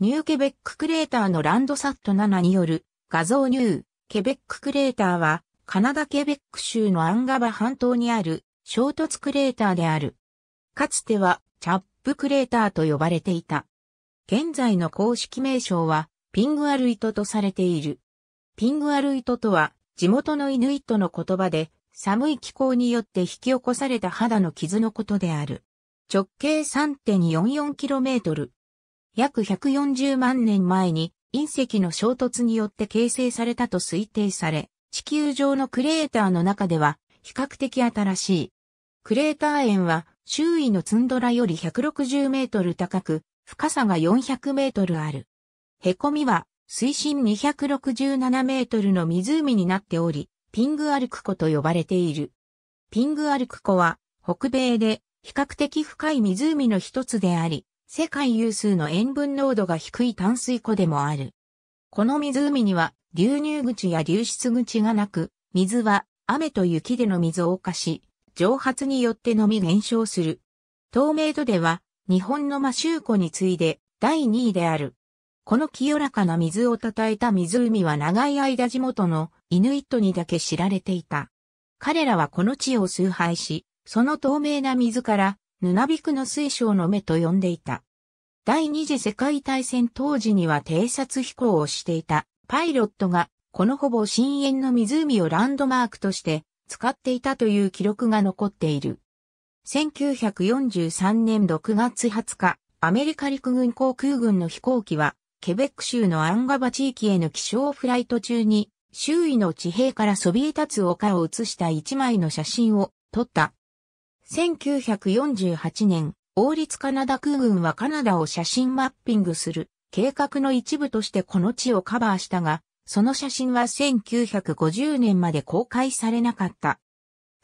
ニューケベッククレーターのランドサット7による画像ニューケベッククレーターはカナダケベック州のアンガバ半島にある衝突クレーターである。かつてはチャップクレーターと呼ばれていた。現在の公式名称はピングアルイトとされている。ピングアルイトとは地元のイヌイットの言葉で寒い気候によって引き起こされた肌の傷のことである。直径 3.44km、約140万年前に隕石の衝突によって形成されたと推定され、地球上のクレーターの中では比較的新しい。クレーター円は周囲のツンドラより160メートル高く、深さが400メートルある。凹みは水深267メートルの湖になっており、ピングアルク湖と呼ばれている。ピングアルク湖は北米で比較的深い湖の一つであり、世界有数の塩分濃度が低い淡水湖でもある。この湖には流入口や流出口がなく、水は雨と雪での水を化し、蒸発によってのみ減少する。透明度では日本の摩周湖に次いで第2位である。この清らかな水をたえた湖は長い間地元のイヌイットにだけ知られていた。彼らはこの地を崇拝し、その透明な水から、ヌナビクの水晶の目と呼んでいた。第二次世界大戦当時には偵察飛行をしていたパイロットがこのほぼ深淵の湖をランドマークとして使っていたという記録が残っている。1943年6月20日、アメリカ陸軍航空軍の飛行機は、ケベック州のアンガバ地域への気象フライト中に、周囲の地平からそびえ立つ丘を写した一枚の写真を撮った。1948年、王立カナダ空軍はカナダを写真マッピングする計画の一部としてこの地をカバーしたが、その写真は1950年まで公開されなかった。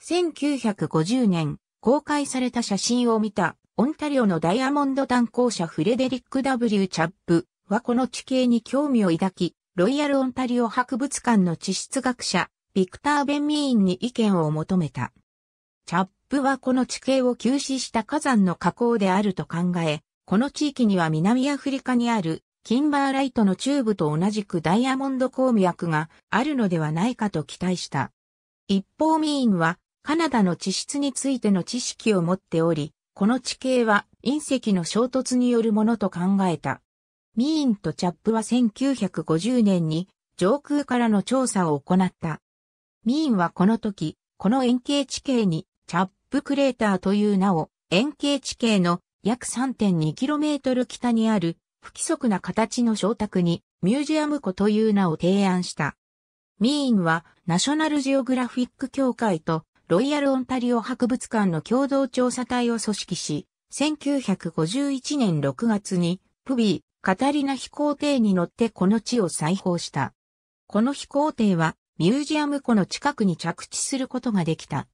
1950年、公開された写真を見た、オンタリオのダイヤモンド担当者フレデリック W. チャップはこの地形に興味を抱き、ロイヤルオンタリオ博物館の地質学者、ビクター・ベンミーンに意見を求めた。チャップはこの地形を休止した火山の火口であると考え、この地域には南アフリカにあるキンバーライトのチューブと同じくダイヤモンド鉱脈があるのではないかと期待した。一方ミーンはカナダの地質についての知識を持っており、この地形は隕石の衝突によるものと考えた。ミーンとチャップは1950年に上空からの調査を行った。ミーンはこの時、この円形地形にチャップクレーターという名を、円形地形の約 3.2km 北にある不規則な形の小宅にミュージアム湖という名を提案した。ミーンはナショナルジオグラフィック協会とロイヤルオンタリオ博物館の共同調査隊を組織し、1951年6月にプビー、カタリナ飛行艇に乗ってこの地を再訪した。この飛行艇はミュージアム湖の近くに着地することができた。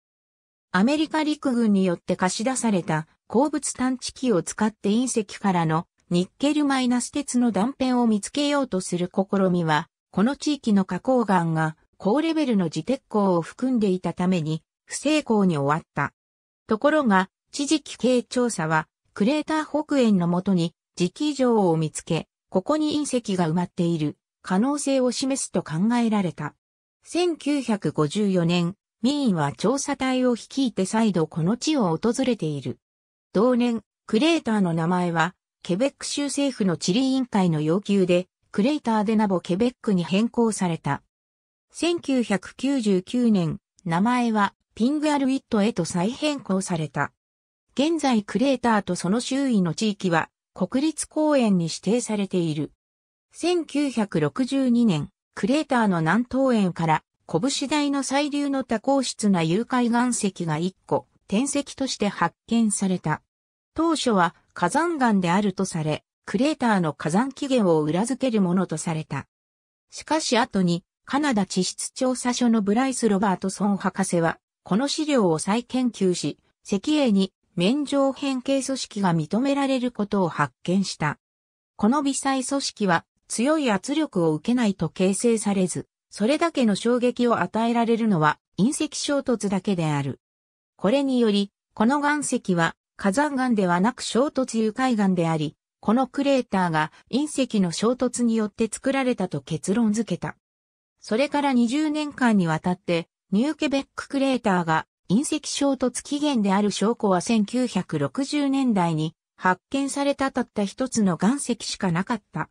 アメリカ陸軍によって貸し出された鉱物探知機を使って隕石からのニッケルマイナス鉄の断片を見つけようとする試みは、この地域の花崗岩が高レベルの磁鉄鉱を含んでいたために不成功に終わった。ところが、地磁気系調査は、クレーター北縁のもとに磁気場を見つけ、ここに隕石が埋まっている可能性を示すと考えられた。1954年、ミーンは調査隊を率いて再度この地を訪れている。同年、クレーターの名前は、ケベック州政府の地理委員会の要求で、クレーターでナボケベックに変更された。1999年、名前はピングアルウィットへと再変更された。現在クレーターとその周囲の地域は国立公園に指定されている。1962年、クレーターの南東園から拳台の最流の多孔質な融解岩石が1個、天石として発見された。当初は火山岩であるとされ、クレーターの火山起源を裏付けるものとされた。しかし後に、カナダ地質調査所のブライス・ロバートソン博士は、この資料を再研究し、石英に面状変形組織が認められることを発見した。この微細組織は強い圧力を受けないと形成されず、それだけの衝撃を与えられるのは隕石衝突だけである。これにより、この岩石は火山岩ではなく衝突融海岩であり、このクレーターが隕石の衝突によって作られたと結論付けた。それから20年間にわたって、ニューケベッククレーターが隕石衝突起源である証拠は1960年代に発見されたたった一つの岩石しかなかった。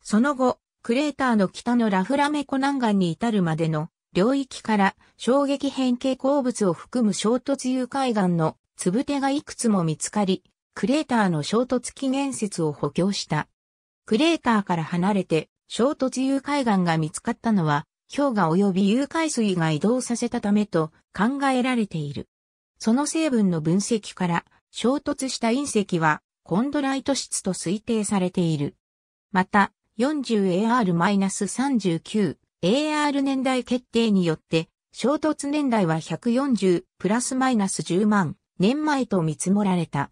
その後、クレーターの北のラフラメコ南岸に至るまでの領域から衝撃変形鉱物を含む衝突誘拐岩のつぶてがいくつも見つかり、クレーターの衝突起源説を補強した。クレーターから離れて衝突誘拐岩が見つかったのは、氷河及び誘拐水が移動させたためと考えられている。その成分の分析から衝突した隕石はコンドライト質と推定されている。また、40AR-39、AR 年代決定によって、衝突年代は140プラスマイナス10万年前と見積もられた。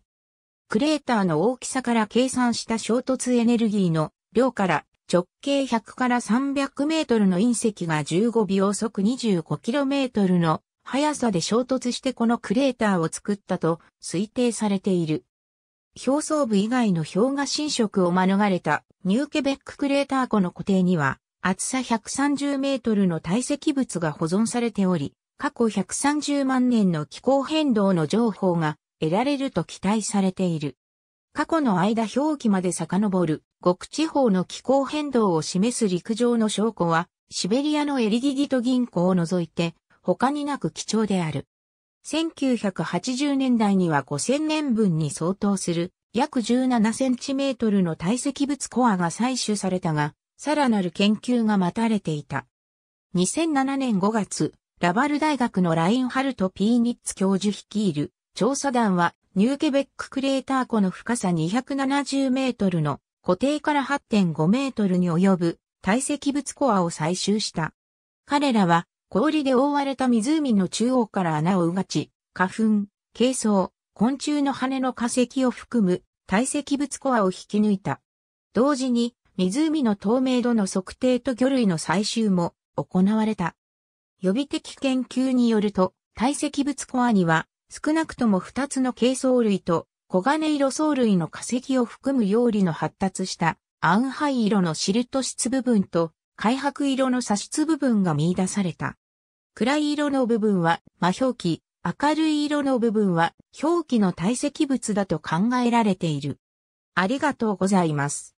クレーターの大きさから計算した衝突エネルギーの量から直径100から300メートルの隕石が15秒速25キロメートルの速さで衝突してこのクレーターを作ったと推定されている。表層部以外の氷河侵食を免れたニューケベッククレーター湖の湖底には、厚さ130メートルの堆積物が保存されており、過去130万年の気候変動の情報が得られると期待されている。過去の間表記まで遡る、極地方の気候変動を示す陸上の証拠は、シベリアのエリギギト銀行を除いて、他になく貴重である。1980年代には5000年分に相当する約17センチメートルの堆積物コアが採取されたが、さらなる研究が待たれていた。2007年5月、ラバル大学のラインハルト・ピーニッツ教授率いる調査団はニューケベッククレーター湖の深さ270メートルの固定から8.5メートルに及ぶ堆積物コアを採集した。彼らは氷で覆われた湖の中央から穴をうがち、花粉、珪藻、昆虫の羽の化石を含む堆積物コアを引き抜いた。同時に、湖の透明度の測定と魚類の採集も行われた。予備的研究によると、堆積物コアには少なくとも2つの珪藻類と黄金色藻類の化石を含む料理の発達したアンハイ色のシルト質部分と開白色の砂質部分が見出された。暗い色の部分は魔表記、明るい色の部分は表記の堆積物だと考えられている。ありがとうございます。